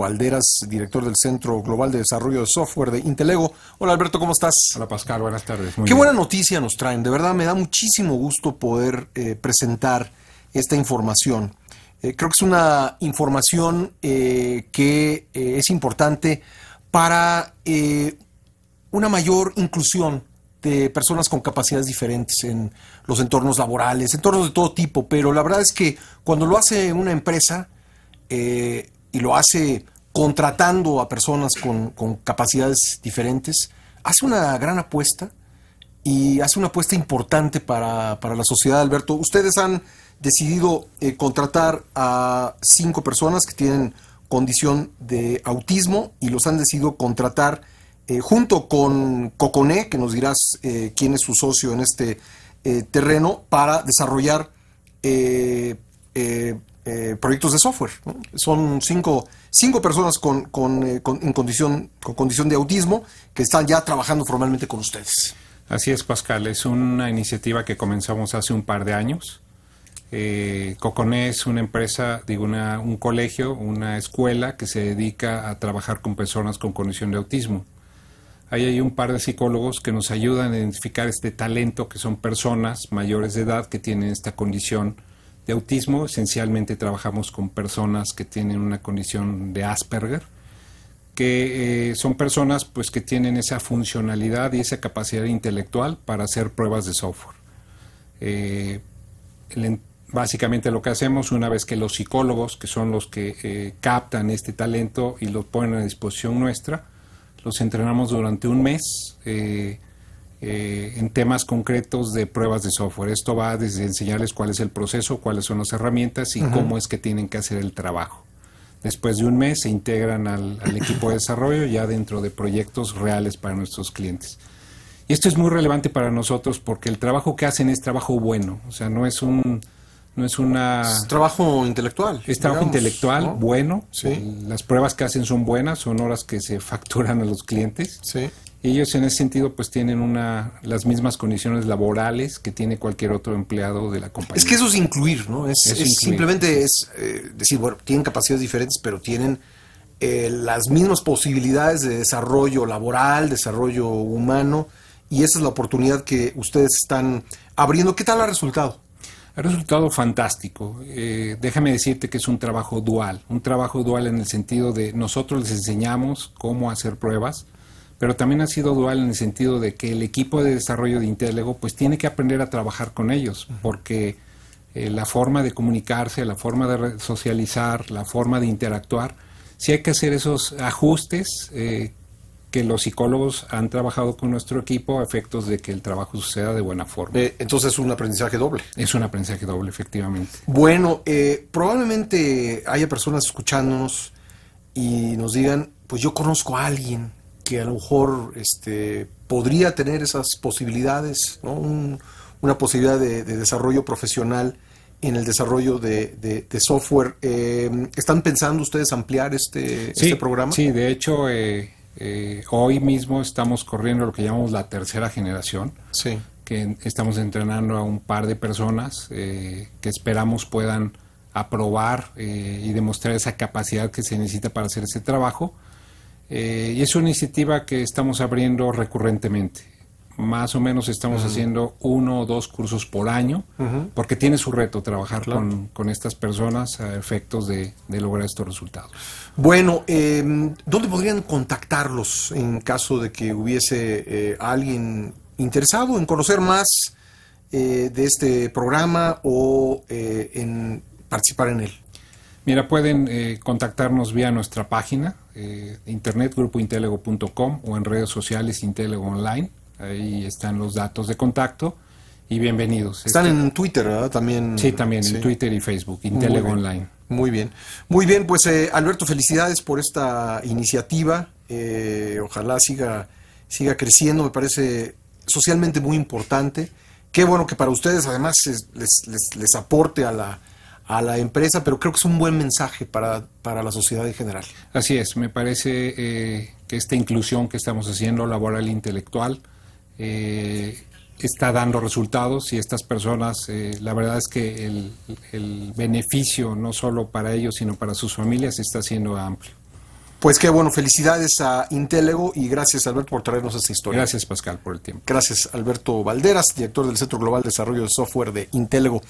Valderas, director del Centro Global de Desarrollo de Software de Intelego. Hola Alberto, ¿cómo estás? Hola Pascal, buenas tardes. Qué buena noticia nos traen. De verdad me da muchísimo gusto poder eh, presentar esta información. Eh, creo que es una información eh, que es importante para una mayor inclusión de personas con capacidades diferentes en los entornos laborales, entornos de todo tipo, pero la verdad es que cuando lo hace una empresa y lo hace contratando a personas con, capacidades diferentes, hace una gran apuesta y hace una apuesta importante para, la sociedad, Alberto. Ustedes han decidido eh, contratar a cinco personas que tienen condición de autismo y los han decidido contratar eh, junto con Coconé, que nos dirás eh, quién es su socio en este terreno, para desarrollar eh, proyectos de software. Son cinco, cinco personas con, con, eh, con, condición, con condición de autismo que están ya trabajando formalmente con ustedes. Así es, Pascal. Es una iniciativa que comenzamos hace un par de años. Eh, Coconé es una empresa, digo, una, un colegio, una escuela que se dedica a trabajar con personas con condición de autismo. Ahí hay un par de psicólogos que nos ayudan a identificar este talento, que son personas mayores de edad que tienen esta condición de autismo. Esencialmente trabajamos con personas que tienen una condición de Asperger, que eh, son personas pues que tienen esa funcionalidad y esa capacidad intelectual para hacer pruebas de software. Eh, básicamente lo que hacemos una vez que los psicólogos, que son los que eh, captan este talento y lo ponen a disposición nuestra, los entrenamos durante un mes. Eh, en temas concretos de pruebas de software. Esto va desde enseñarles cuál es el proceso, cuáles son las herramientas y cómo es que tienen que hacer el trabajo. Después de un mes se integran al, equipo de desarrollo ya dentro de proyectos reales para nuestros clientes. Y esto es muy relevante para nosotros porque el trabajo que hacen es trabajo bueno, o sea, no es un... No es una... trabajo intelectual. Es trabajo intelectual bueno. Las pruebas que hacen son buenas, son horas que se facturan a los clientes. Sí. Ellos en ese sentido pues tienen una, las mismas condiciones laborales que tiene cualquier otro empleado de la compañía. Es que eso es incluir, ¿no? Es, simplemente es eh, decir, bueno, tienen capacidades diferentes, pero tienen eh, las mismas posibilidades de desarrollo laboral, desarrollo humano, y esa es la oportunidad que ustedes están abriendo. ¿Qué tal ha resultado? Ha resultado fantástico. Eh, déjame decirte que es un trabajo dual, un trabajo dual en el sentido de nosotros les enseñamos cómo hacer pruebas, pero también ha sido dual en el sentido de que el equipo de desarrollo de Intélego pues tiene que aprender a trabajar con ellos, porque eh, la forma de comunicarse, la forma de socializar, la forma de interactuar, sí hay que hacer esos ajustes eh, que los psicólogos han trabajado con nuestro equipo a efectos de que el trabajo suceda de buena forma. Eh, entonces es un aprendizaje doble. Es un aprendizaje doble, efectivamente. Bueno, probablemente haya personas escuchándonos y nos digan, pues yo conozco a alguien que a lo mejor este, podría tener esas posibilidades, una posibilidad de, desarrollo profesional en el desarrollo de, software. Em, ¿Están pensando ustedes ampliar este, este programa? Sí, de hecho, eh, eh, hoy mismo estamos corriendo lo que llamamos la tercera generación. Sí. Que estamos entrenando a un par de personas eh, que esperamos puedan aprobar y demostrar esa capacidad que se necesita para hacer ese trabajo. Eh, y es una iniciativa que estamos abriendo recurrentemente. Más o menos estamos haciendo uno o dos cursos por año, porque tiene su reto trabajar con, estas personas a efectos de, lograr estos resultados. Bueno, em, ¿dónde podrían contactarlos en caso de que hubiese eh, alguien interesado en conocer más eh, de este programa o en participar en él? Mira, pueden eh, contactarnos vía nuestra página, eh, o en redes sociales Intelego Online. Ahí están los datos de contacto y bienvenidos. Están este- en Twitter, ¿verdad? También. Sí, también en Twitter y Facebook, Intelego Online. Muy bien. Muy bien, pues eh, Alberto, felicidades por esta iniciativa. Eh, ojalá siga, siga creciendo, me parece socialmente muy importante. Qué bueno que para ustedes además les, les aporte a la, a la empresa, pero creo que es un buen mensaje para, la sociedad en general. Así es, me parece eh, que esta inclusión que estamos haciendo laboral e intelectual eh, está dando resultados y estas personas, eh, la verdad es que el, beneficio no solo para ellos, sino para sus familias está siendo amplio. Pues qué bueno, felicidades a Intelego y gracias Alberto por traernos esta historia. Gracias Pascal por el tiempo. Gracias Alberto Valderas, director del Centro Global de Desarrollo de Software de Intelego.